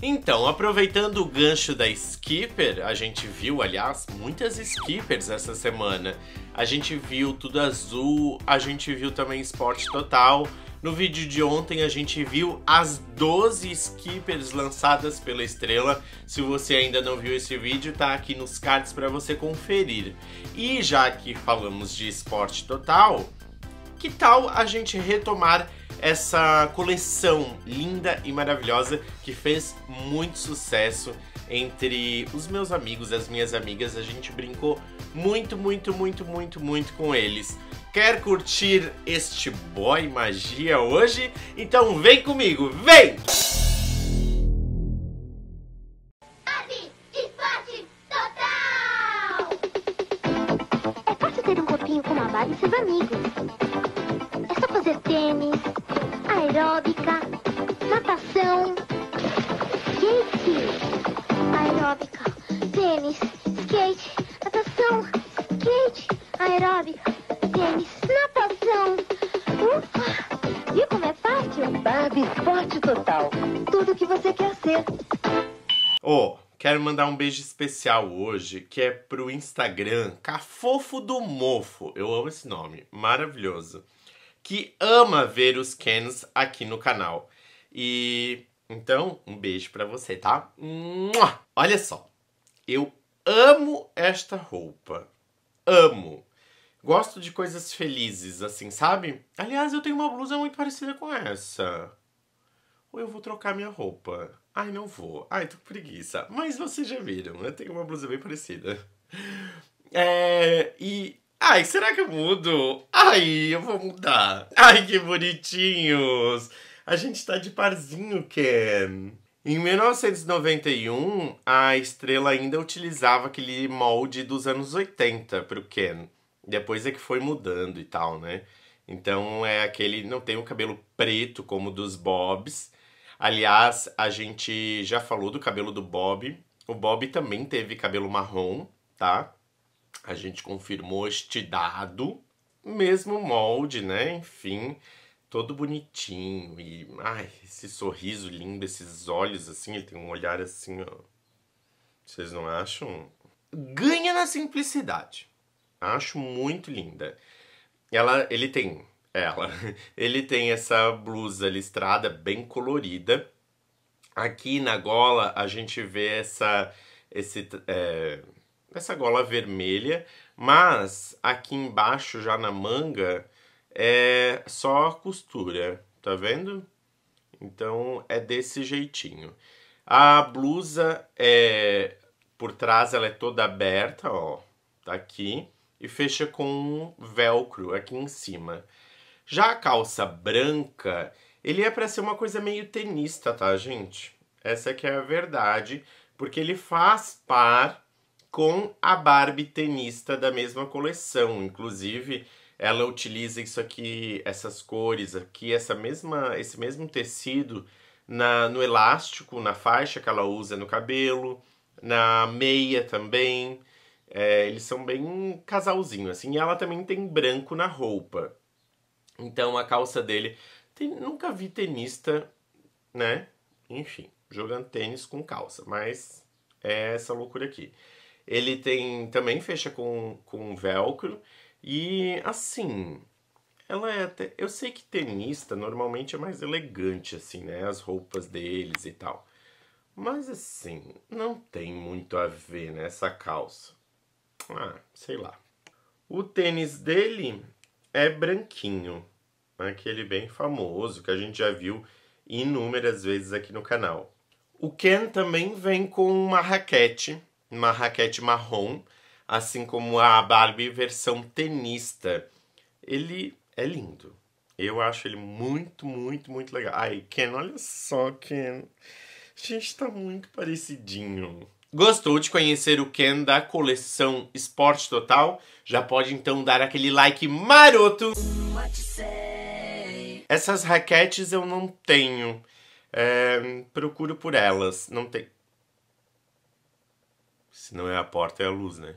Então, aproveitando o gancho da Skipper, a gente viu, aliás, muitas Skippers essa semana. A gente viu Tudo Azul, a gente viu também Esporte Total. No vídeo de ontem a gente viu as 12 Skippers lançadas pela Estrela. Se você ainda não viu esse vídeo, tá aqui nos cards para você conferir. E já que falamos de Esporte Total, que tal a gente retomar essa coleção linda e maravilhosa que fez muito sucesso entre os meus amigos, as minhas amigas, a gente brincou muito, muito, muito, muito, muito com eles. Quer curtir este boy magia hoje? Então vem comigo, vem! tênis, natação. Ufa! E como é fácil? Barbie Esporte Total. Tudo que você quer ser. Oh, quero mandar um beijo especial hoje, que é pro Instagram Cafofo do Mofo. Eu amo esse nome, maravilhoso. Que ama ver os Kens aqui no canal. E então, um beijo para você, tá? Olha só, eu amo esta roupa. Amo. Gosto de coisas felizes, assim, sabe? Aliás, eu tenho uma blusa muito parecida com essa. Ou eu vou trocar minha roupa. Ai, não vou. Ai, tô com preguiça. Mas vocês já viram, eu tenho uma blusa bem parecida. É. E. Ai, será que eu mudo? Ai, eu vou mudar. Ai, que bonitinhos! A gente tá de parzinho, Ken. Em 1991, a estrela ainda utilizava aquele molde dos anos 80 para o Ken. Depois é que foi mudando e tal, né? Então é aquele. Não tem o cabelo preto como dos Bobs. Aliás, a gente já falou do cabelo do Bob. O Bob também teve cabelo marrom, tá? A gente confirmou este dado. Mesmo molde, né? Enfim, todo bonitinho. E, ai, esse sorriso lindo, esses olhos assim. Ele tem um olhar assim, ó. Vocês não acham? Ganha na simplicidade. Acho muito linda. Ela, ele tem, é, ela, ele tem essa blusa listrada bem colorida. Aqui na gola a gente vê essa, esse, é, essa gola vermelha, mas aqui embaixo já na manga é só costura, tá vendo? Então é desse jeitinho. A blusa é por trás ela é toda aberta, ó, tá aqui e fecha com um velcro aqui em cima. Já a calça branca, ele é para ser uma coisa meio tenista, tá, gente? Essa que é a verdade, porque ele faz par com a Barbie tenista da mesma coleção. Inclusive, ela utiliza isso aqui, essas cores aqui, essa mesma, esse mesmo tecido na, no elástico, na faixa que ela usa no cabelo, na meia também. É, eles são bem casalzinho, assim. E ela também tem branco na roupa. Então a calça dele. Tem, nunca vi tenista, né? Enfim, jogando tênis com calça. Mas é essa loucura aqui. Ele tem. Também fecha com, com velcro. E assim. Ela é até. Eu sei que tenista normalmente é mais elegante, assim, né? As roupas deles e tal. Mas assim, não tem muito a ver nessa né, calça. Ah, sei lá. O tênis dele é branquinho, aquele bem famoso que a gente já viu inúmeras vezes aqui no canal. O Ken também vem com uma raquete, uma raquete marrom, assim como a Barbie versão tenista. Ele é lindo. Eu acho ele muito, muito, muito legal. Ai, Ken, olha só, Ken. A gente tá muito parecidinho. Gostou de conhecer o Ken da coleção Esporte Total? Já pode então dar aquele like maroto. Essas raquetes eu não tenho. É, procuro por elas. Não tem. Se não é a porta, é a luz, né?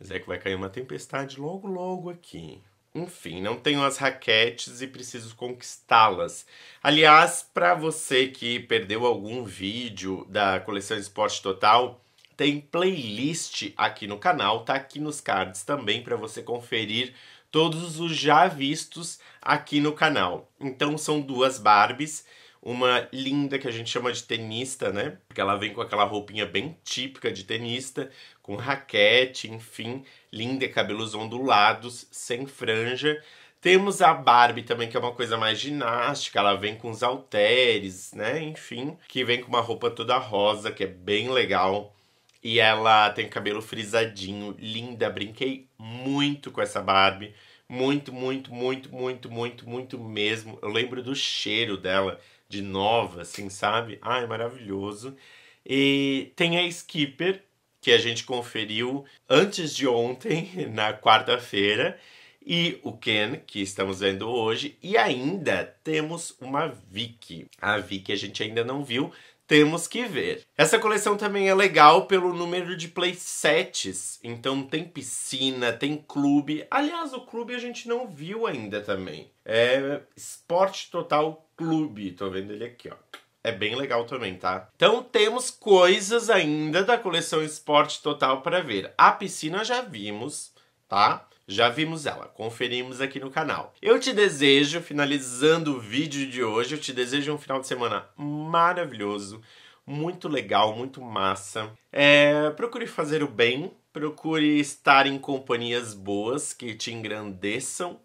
Mas é que vai cair uma tempestade logo, logo aqui. Enfim, não tenho as raquetes e preciso conquistá-las. Aliás, para você que perdeu algum vídeo da coleção Esporte Total, tem playlist aqui no canal, tá aqui nos cards também para você conferir todos os já vistos aqui no canal. Então são duas Barbies uma linda que a gente chama de tenista, né? Porque ela vem com aquela roupinha bem típica de tenista, com raquete, enfim, linda, cabelos ondulados, sem franja. Temos a Barbie também, que é uma coisa mais ginástica, ela vem com os halteres, né? Enfim, que vem com uma roupa toda rosa, que é bem legal. E ela tem cabelo frisadinho, linda. Brinquei muito com essa Barbie. Muito, muito, muito, muito, muito, muito mesmo. Eu lembro do cheiro dela de nova, assim, sabe? Ah, é maravilhoso. E tem a Skipper, que a gente conferiu antes de ontem, na quarta-feira, e o Ken, que estamos vendo hoje, e ainda temos uma Vicky. A Vicky a gente ainda não viu, temos que ver. Essa coleção também é legal pelo número de playsets, então tem piscina, tem clube. Aliás, o clube a gente não viu ainda também. É esporte total Clube. Tô vendo ele aqui, ó. É bem legal também, tá? Então temos coisas ainda da coleção Esporte Total para ver. A piscina já vimos, tá? Já vimos ela, conferimos aqui no canal. Eu te desejo, finalizando o vídeo de hoje, eu te desejo um final de semana maravilhoso, muito legal, muito massa. É, procure fazer o bem, procure estar em companhias boas que te engrandeçam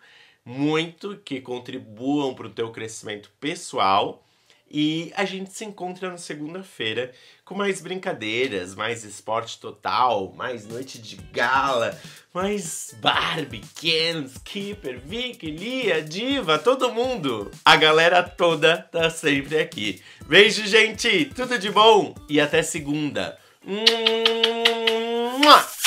muito que contribuam para o teu crescimento pessoal. E a gente se encontra na segunda-feira com mais brincadeiras, mais esporte total, mais noite de gala, mais Barbie, Ken, Skipper, Vicky, Lia, Diva, todo mundo! A galera toda tá sempre aqui. Beijo, gente! Tudo de bom e até segunda! Mua!